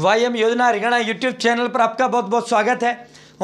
Y M योजना Haryana YouTube channel पर आपका बहुत बहुत स्वागत है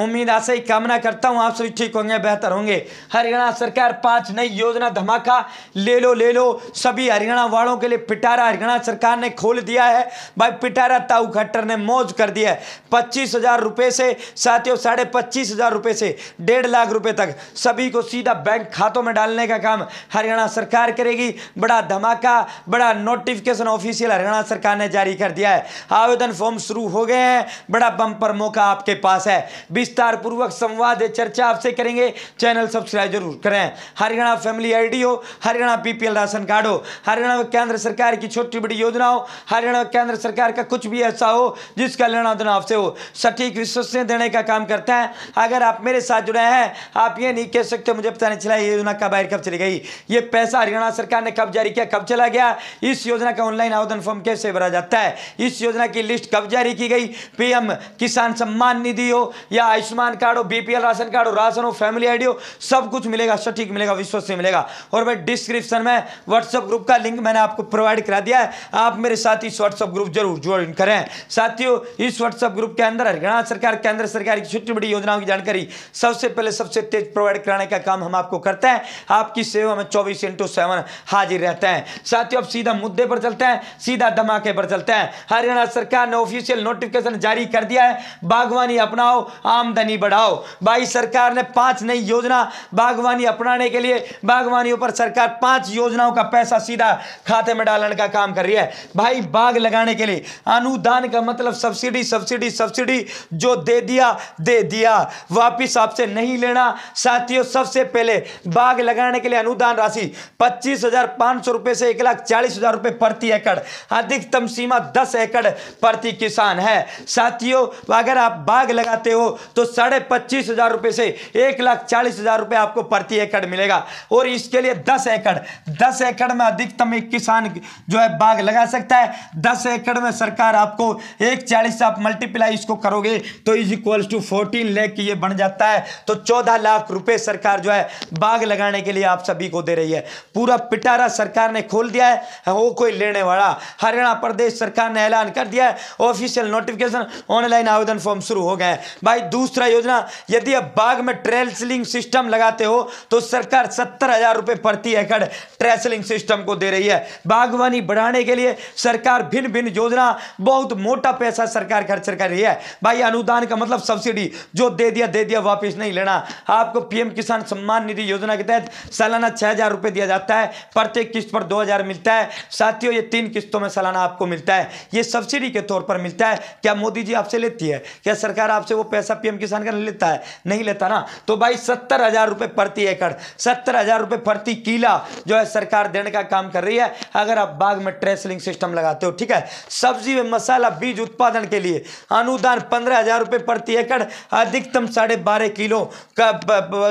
उम्मीद आशा ही कामना करता हूँ आप सभी ठीक होंगे बेहतर होंगे हरियाणा सरकार पाँच नई योजना धमाका ले लो ले लो सभी हरियाणा वालों के लिए पिटारा हरियाणा सरकार ने खोल दिया है भाई पिटारा ताऊ खट्टर ने मौज कर दिया है पच्चीस हज़ार रुपये से साथियों साढ़े पच्चीस हज़ार रुपये से डेढ़ लाख रुपये तक सभी को सीधा बैंक खातों में डालने का काम हरियाणा सरकार करेगी बड़ा धमाका बड़ा नोटिफिकेशन ऑफिशियल हरियाणा सरकार ने जारी कर दिया है आवेदन फॉर्म शुरू हो गए हैं बड़ा बम्पर मौका आपके पास है बीस विस्तार पूर्वक संवाद चर्चा आपसे करेंगे चैनल सब्सक्राइब जरूर करें हरियाणा फैमिली आईडी हो हरियाणा पीपीएल राशन कार्ड हो हरियाणा केंद्र सरकार की छोटी बड़ी योजना हो हरियाणा केंद्र सरकार का कुछ भी ऐसा हो जिसका लेना देना आपसे हो सटीक विश्वसनीय देने का काम करते हैं अगर आप मेरे साथ जुड़े हैं आप ये नहीं कह सकते मुझे पता नहीं चला योजना कब आई कब चली गई ये पैसा हरियाणा सरकार ने कब जारी किया कब चला गया इस योजना का ऑनलाइन आवेदन फॉर्म कैसे भरा जाता है इस योजना की लिस्ट कब जारी की गई पीएम किसान सम्मान निधि हो या आयुष्मान कार्ड हो बीपीएल राशन कार्ड हो राशन हो फैमिली आईडी हो सब कुछ मिलेगा सटीक मिलेगा विश्वास से मिलेगा और भाई डिस्क्रिप्शन में व्हाट्सअप ग्रुप का लिंक मैंने आपको प्रोवाइड करा दिया है आप मेरे साथ इस व्हाट्सअप ग्रुप जरूर ज्वाइन करें साथियों इस व्हाट्सअप ग्रुप के अंदर हरियाणा सरकार केंद्र सरकार की छोटी बड़ी योजनाओं की जानकारी सबसे पहले सबसे तेज प्रोवाइड कराने का काम हम आपको करते हैं आपकी सेवा में चौबीस इंटू सेवन हाजिर रहते हैं साथियों अब सीधा मुद्दे पर चलते हैं सीधा धमाके पर चलते हैं हरियाणा सरकार ने ऑफिशियल नोटिफिकेशन जारी कर दिया है बागवानी अपनाओ आमदनी बढ़ाओ भाई सरकार ने पांच नई योजना बागवानी अपनाने के लिए बागवानी ऊपर सरकार पांच योजनाओं का पैसा सीधा खाते में डालने का काम कर रही है भाई बाग लगाने के लिए अनुदान का मतलब सब्सिडी सब्सिडी सब्सिडी जो दे दिया दे दिया वापिस आपसे नहीं लेना साथियों सबसे पहले बाघ लगाने के लिए अनुदान राशि पच्चीस हजार पाँच सौ रुपये से एक लाख चालीस हजार रुपये प्रति एकड़ अधिकतम सीमा दस एकड़ प्रति किसान है साथियों अगर आप बाग लगाते हो तो साढ़े पच्चीस हज़ार रुपए से एक लाख चालीस हज़ार रुपए आपको प्रति एकड़ मिलेगा और इसके लिए दस एकड़ दस एकड़ में अधिकतम एक किसान जो है बाग लगा सकता है दस एकड़ में सरकार आपको एक चालीस आप मल्टीप्लाई इसको करोगे तो is equal to fourteen lakh ये बन जाता है तो चौदह लाख रुपए सरकार जो है बाग लगाने के लिए आप सभी को दे रही है पूरा पिटारा सरकार ने खोल दिया है वो कोई लेने वाला हरियाणा प्रदेश सरकार ने ऐलान कर दिया है ऑफिशियल नोटिफिकेशन ऑनलाइन आवेदन फॉर्म शुरू हो गया है भाई दूसरा योजना यदि आप बाग में ट्रेसलिंग सिस्टम लगाते हो तो सरकार सत्तर हजार रुपए प्रति एकड़ ट्रेसलिंग सिस्टम को दे रही है बागवानी बढ़ाने के लिए सरकार भिन्न भिन्न योजना बहुत मोटा पैसा सरकार खर्च कर रही है भाई अनुदान का मतलब सब्सिडी जो दे दिया दे दिया वापिस नहीं लेना आपको पीएम किसान सम्मान निधि योजना के तहत सालाना छह हज़ार रुपये दिया जाता है प्रत्येक किस्त पर दो हज़ार मिलता है साथियों ये तीन किस्तों में सालाना आपको मिलता है ये सब्सिडी के तौर पर मिलता है क्या मोदी जी आपसे लेती है क्या सरकार आपसे वो पैसा पीएम किसान का नहीं लेता है नहीं लेता ना तो भाई सत्तर हज़ार रुपए प्रति एकड़ सत्तर हज़ार रुपए प्रति किला जो है सरकार देने का काम कर रही है अगर आप बाग में ट्रेसलिंग सिस्टम लगाते हो ठीक है सब्जी में मसाला बीज उत्पादन के लिए अनुदान पंद्रह हज़ार रुपए प्रति एकड़ अधिकतम साढ़े बारह किलो का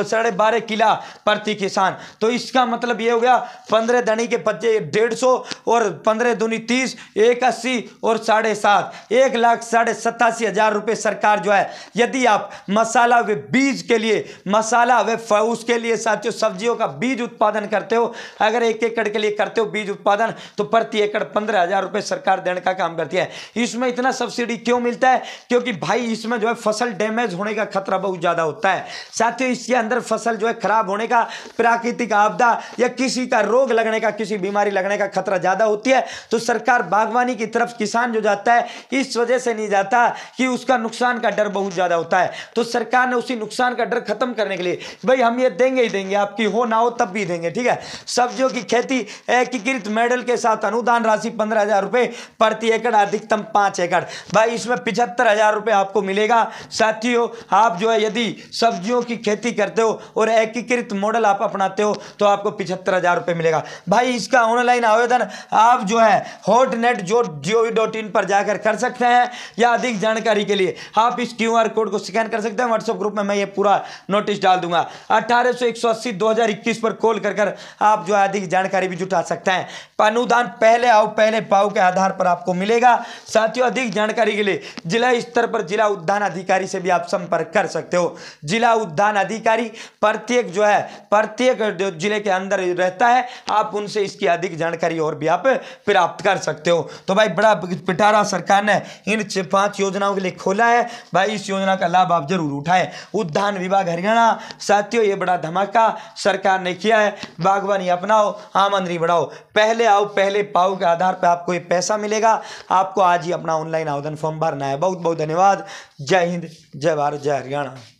साढ़े बारह किला प्रति किसान तो इसका मतलब ये हो गया पंद्रह धनी के पच्चीस डेढ़ सौ और पंद्रह धुनी तीस एक अस्सी और साढ़े सात एक लाख साढ़े सतासी हज़ार रुपए सरकार जो है यदि आप मसाला व बीज के लिए मसाला व उसके लिए साथियों सब्जियों का बीज उत्पादन करते हो अगर एक एकड़ के लिए करते हो बीज उत्पादन तो प्रति एकड़ पंद्रह हज़ार रुपये सरकार देने का काम करती है इसमें इतना सब्सिडी क्यों मिलता है क्योंकि भाई इसमें जो है फसल डैमेज होने का खतरा बहुत ज़्यादा होता है साथियों इसके अंदर फसल जो है खराब होने का प्राकृतिक आपदा या किसी का रोग लगने का किसी बीमारी लगने का खतरा ज़्यादा होती है तो सरकार बागवानी की तरफ किसान जो जाता है इस वजह से नहीं जाता कि उसका नुकसान का डर बहुत ज़्यादा होता है सकता है तो सरकार ने उसी नुकसान का डर खत्म करने के लिए भाई हम ये देंगे ही देंगे आपकी हो ना हो तब भी देंगे ठीक है सब्जियों की खेती एकीकृत मेडल के साथ अनुदान राशि पंद्रह हजार रुपए प्रति एकड़ अधिकतम पांच एकड़ भाई इसमें पिछहत्तर हजार रुपए आपको मिलेगा साथियों आप जो है यदि सब्जियों की खेती करते हो और एकीकृत मॉडल आप अपनाते हो तो आपको पिछहत्तर हजार रुपए मिलेगा भाई इसका ऑनलाइन आवेदन आप जो है हॉट नेट जो जी पर जाकर कर सकते हैं या अधिक जानकारी के लिए आप इस क्यू कोड को स्कैन कर सकते हैं व्हाट्सएप ग्रुप में मैं ये पूरा नोटिस डाल दूंगा अट्ठारह सौ एक सौ अस्सी दो हज़ार इक्कीस पर कॉल कर कर आप जो अधिक जानकारी भी जुटा सकते हैं अनुदान पहले आओ पहले पाओ के आधार पर आपको मिलेगा साथियों अधिक जानकारी के लिए जिला स्तर पर जिला उद्यान अधिकारी से भी आप संपर्क कर सकते हो जिला उद्यान अधिकारी प्रत्येक जो है प्रत्येक जिले के अंदर रहता है आप उनसे इसकी अधिक जानकारी और भी आप प्राप्त कर सकते हो तो भाई बड़ा पिटारा सरकार ने इन पांच योजनाओं के लिए खोला है भाई इस योजना का लाभ आप जरूर उठाए उद्यान विभाग हरियाणा साथियों ये बड़ा धमाका सरकार ने किया है बागवानी अपनाओ आमदनी बढ़ाओ पहले आओ पहले पाओ के आधार पर आपको ये पैसा मिलेगा आपको आज ही अपना ऑनलाइन आवेदन फॉर्म भरना है बहुत बहुत धन्यवाद जय हिंद जय भारत जय हरियाणा